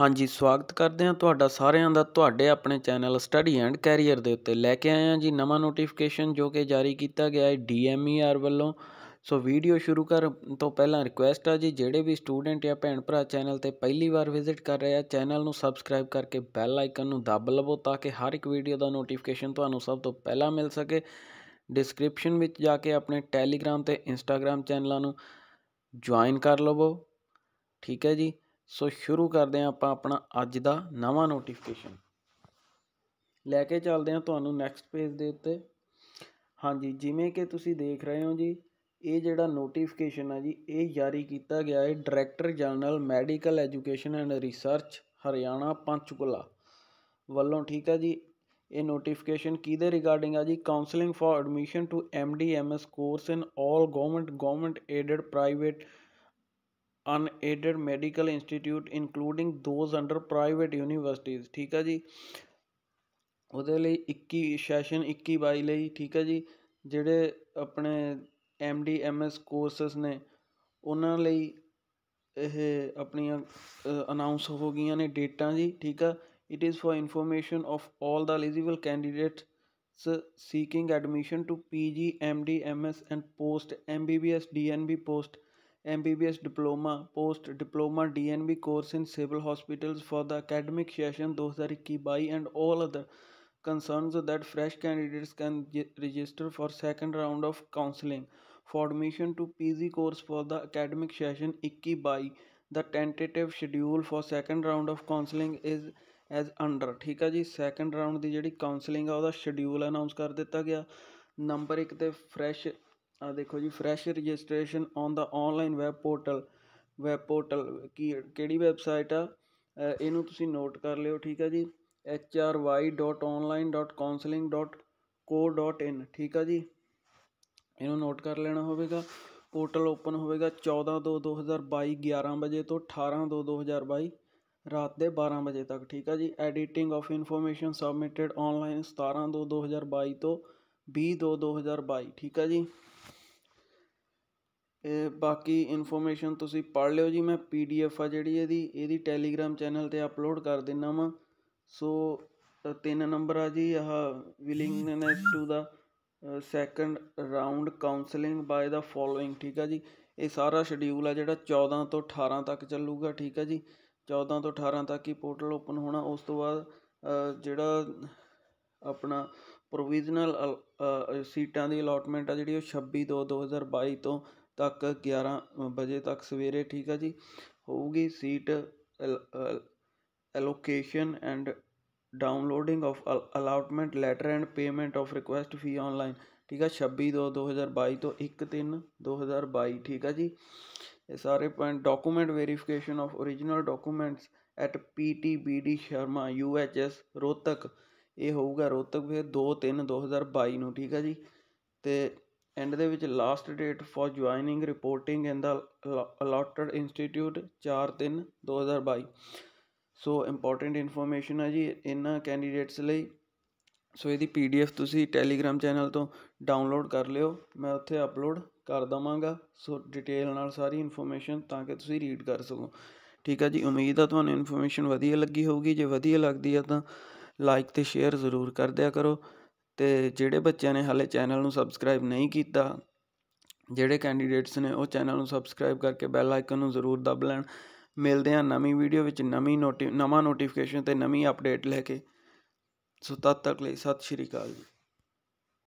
ਹਾਂਜੀ ਸਵਾਗਤ ਕਰਦੇ ਹਾਂ ਤੁਹਾਡਾ ਸਾਰਿਆਂ ਦਾ ਤੁਹਾਡੇ ਆਪਣੇ ਚੈਨਲ ਸਟੱਡੀ ਐਂਡ ਕੈਰੀਅਰ ਦੇ ਉੱਤੇ ਲੈ ਕੇ ਆਏ ਹਾਂ ਜੀ ਨਵਾਂ ਨੋਟੀਫਿਕੇਸ਼ਨ ਜੋ ਕਿ ਜਾਰੀ ਕੀਤਾ ਗਿਆ ਹੈ ਡੀਐਮਈਆਰ e ਵੱਲੋਂ ਸੋ ਵੀਡੀਓ ਸ਼ੁਰੂ ਕਰਨ ਤੋਂ ਪਹਿਲਾਂ ਰਿਕੁਐਸਟ ਆ ਜੀ ਜਿਹੜੇ ਵੀ ਸਟੂਡੈਂਟ ਜਾਂ ਭੈਣ ਭਰਾ ਚੈਨਲ ਤੇ ਪਹਿਲੀ ਵਾਰ ਵਿਜ਼ਿਟ ਕਰ ਰਹੇ ਆ ਚੈਨਲ ਨੂੰ ਸਬਸਕ੍ਰਾਈਬ ਕਰਕੇ ਬੈਲ ਆਈਕਨ ਨੂੰ ਦੱਬ ਲਵੋ ਤਾਂ ਕਿ ਹਰ ਇੱਕ ਵੀਡੀਓ ਦਾ ਨੋਟੀਫਿਕੇਸ਼ਨ ਤੁਹਾਨੂੰ ਸਭ ਤੋਂ ਪਹਿਲਾਂ ਮਿਲ ਸਕੇ ਡਿਸਕ੍ਰਿਪਸ਼ਨ ਵਿੱਚ ਜਾ ਕੇ ਆਪਣੇ ਟੈਲੀਗ੍ਰਾਮ ਤੇ ਇੰਸਟਾਗ੍ਰਾਮ ਚੈਨਲਾਂ ਨੂੰ ਜੁਆਇਨ ਕਰ ਲਵੋ ਠੀਕ ਹੈ ਜੀ ਸੋ ਸ਼ੁਰੂ ਕਰਦੇ ਹਾਂ ਆਪਾਂ ਆਪਣਾ ਅੱਜ ਦਾ ਨਵਾਂ ਨੋਟੀਫਿਕੇਸ਼ਨ ਲੈ ਕੇ ਚੱਲਦੇ ਆ ਤੁਹਾਨੂੰ ਨੈਕਸਟ ਪੇਜ ਦੇ ਉੱਤੇ ਹਾਂਜੀ ਜਿਵੇਂ ਕਿ ਤੁਸੀਂ ਦੇਖ ਰਹੇ ਹੋ ਜੀ ਇਹ ਜਿਹੜਾ ਨੋਟੀਫਿਕੇਸ਼ਨ ਆ ਜੀ ਇਹ ਜਾਰੀ ਕੀਤਾ ਗਿਆ ਹੈ director general medical education and research Haryana Panchkula ਵੱਲੋਂ ਠੀਕ ਹੈ ਜੀ ਇਹ ਨੋਟੀਫਿਕੇਸ਼ਨ ਕਿਹਦੇ ਰਿਗਾਰਡਿੰਗ ਆ ਜੀ counselling for admission to MD MS course in all government government aided private unaided medical institute including those under private universities ਠੀਕ ਆ ਜੀ ਉਹਦੇ ਲਈ 21 ਸੈਸ਼ਨ 21 ਬਾਈ ਲਈ ਠੀਕ ਆ ਜੀ ਜਿਹੜੇ ਆਪਣੇ M D M S courses ਨੇ ਉਹਨਾਂ ਲਈ ਇਹ ਆਪਣੀਆਂ ਅਨਾਉਂਸ ਹੋ ਗਈਆਂ ਨੇ ਡੇਟਾਂ ਜੀ ਠੀਕ ਆ it is for information of all the eligible candidates seeking admission to PG, MD, MS, and post MBBS, DNB post M B B S diploma post diploma D N B course in civil hospitals for the academic session दो हज़ार इक्की बाई and all other concerns that fresh candidates can register for second round of counseling for admission to PG course for the academic session 21 by the tentative schedule for second round of counseling is as under ਠੀਕ ਹੈ ਜੀ second round ਦੀ ਜਿਹੜੀ counseling ਆ ਉਹਦਾ schedule announce ਕਰ ਦਿੱਤਾ ਗਿਆ number 1 ਤੇ fresh ਆ ਦੇਖੋ ਜੀ fresh registration on the online web portal web portal ਕੀ ਕਿਹੜੀ ਵੈਬਸਾਈਟ ਆ ਇਹਨੂੰ ਤੁਸੀਂ ਨੋਟ ਕਰ ਲਿਓ ਠੀਕ ਹੈ ਜੀ hry.online.counseling.co.in ਠੀਕ ਆ ਜੀ ਇਹਨੂੰ ਨੋਟ ਕਰ ਲੈਣਾ ਹੋਵੇਗਾ ਪੋਰਟਲ ਓਪਨ ਹੋਵੇਗਾ 14 2 2022 11 ਵਜੇ ਤੋਂ 18 2 2022 ਰਾਤ ਦੇ 12 ਵਜੇ ਤੱਕ ਠੀਕ ਆ ਜੀ editing of information submitted online 17 2 2022 ਤੋਂ 20 2 2022 ਠੀਕ ਆ ਜੀ ਇਹ ਬਾਕੀ ਇਨਫੋਰਮੇਸ਼ਨ ਤੁਸੀਂ ਪੜ੍ਹ ਲਿਓ ਜੀ ਮੈਂ ਪੀਡੀਐਫ ਆ ਜਿਹੜੀ ਇਹਦੀ ਇਹਦੀ ਟੈਲੀਗ੍ਰਾਮ ਚੈਨਲ 'ਤੇ ਅਪਲੋਡ ਕਰ ਦਿੰਨਾ ਵਾਂ ਸੋ ਤਿੰਨ ਨੰਬਰ ਆ ਜੀ ਆਹ willingness to the second round counselling by the following ਠੀਕ ਆ ਜੀ ਇਹ ਸਾਰਾ ਸ਼ਡਿਊਲ ਆ ਜਿਹੜਾ 14 ਤੋਂ 18 ਤੱਕ ਚੱਲੂਗਾ ਠੀਕ ਆ ਜੀ 14 ਤੋਂ 18 ਤੱਕ ਹੀ ਪੋਰਟਲ ਓਪਨ ਹੋਣਾ ਉਸ ਤੋਂ ਬਾਅਦ ਜਿਹੜਾ ਆਪਣਾ ਪ੍ਰੋਵੀਜ਼ਨਲ ਸੀਟਾਂ ਦੀ ਅਲਾਟਮੈਂਟ ਆ ਜਿਹੜੀ ਉਹ 26 2 2022 ਤੋਂ ਤੱਕ 11 ਵਜੇ ਤੱਕ ਸਵੇਰੇ ਠੀਕ ਆ ਜੀ ਹੋਊਗੀ seat allocation and downloading of allotment letter and payment of request fee online ਠੀਕ ਆ 26 2 2022 ਤੋਂ 1 3 2022 ਠੀਕ ਆ ਜੀ ਇਹ ਸਾਰੇ point document verification of origignal documents at PTBD Sharma S Rohtak ਇਹ ਹੋਊਗਾ ਰੋਤਕ ਫਿਰ 2 3 2022 ਨੂੰ ਠੀਕ ਆ ਜੀ ਤੇ ਐਂਡ ਦੇ ਵਿੱਚ last date for joining reporting in the allotted institute 4/3/2022 so important information ਹੈ ਜੀ ਇਨਾ ਕੈਂਡੀਡੇਟਸ ਲਈ ਸੋ ਇਹਦੀ ਪੀਡੀਐਫ ਤੁਸੀਂ ਟੈਲੀਗ੍ਰam ਚੈਨਲ ਤੋਂ ਡਾਊਨਲੋਡ ਕਰ ਲਿਓ ਮੈਂ ਉੱਥੇ ਅਪਲੋਡ ਕਰ ਦਵਾਂਗਾ ਸੋ ਡਿਟੇਲ ਨਾਲ ਸਾਰੀ ਇਨਫੋਰਮੇਸ਼ਨ ਤਾਂ ਕਿ ਤੁਸੀਂ ਰੀਡ ਕਰ ਸਕੋ ਠੀਕ ਹੈ ਜੀ ਉਮੀਦ ਆ ਤੁਹਾਨੂੰ ਇਨਫੋਰਮੇਸ਼ਨ ਵਧੀਆ ਲੱਗੀ ਹੋਊਗੀ ਜੇ ਵਧੀਆ ਲੱਗਦੀ ਆ ਤਾਂ ਲਾਈਕ ਤੇ ਸ਼ੇਅਰ ਜ਼ਰੂਰ ਕਰ ਦਿਆ ਕਰੋ ਤੇ ਜਿਹੜੇ ਬੱਚਿਆਂ ਨੇ ਹਾਲੇ ਚੈਨਲ ਨੂੰ ਸਬਸਕ੍ਰਾਈਬ ਨਹੀਂ ਕੀਤਾ ਜਿਹੜੇ ਕੈਂਡੀਡੇਟਸ ਨੇ ਉਹ ਚੈਨਲ ਨੂੰ ਸਬਸਕ੍ਰਾਈਬ ਕਰਕੇ ਬੈਲ ਆਈਕਨ ਨੂੰ ਜ਼ਰੂਰ ਦਬ ਲੈਣ ਮਿਲਦੇ ਹਾਂ ਨਵੀਂ ਵੀਡੀਓ ਵਿੱਚ ਨਵੀਂ ਨੋਟੀ ਨਵਾਂ ਨੋਟੀਫਿਕੇਸ਼ਨ ਤੇ ਨਵੀਂ ਅਪਡੇਟ ਲੈ ਕੇ ਸੋ ਤਦ ਤੱਕ ਲਈ ਸਤਿ ਸ਼੍ਰੀ ਅਕਾਲ ਜੀ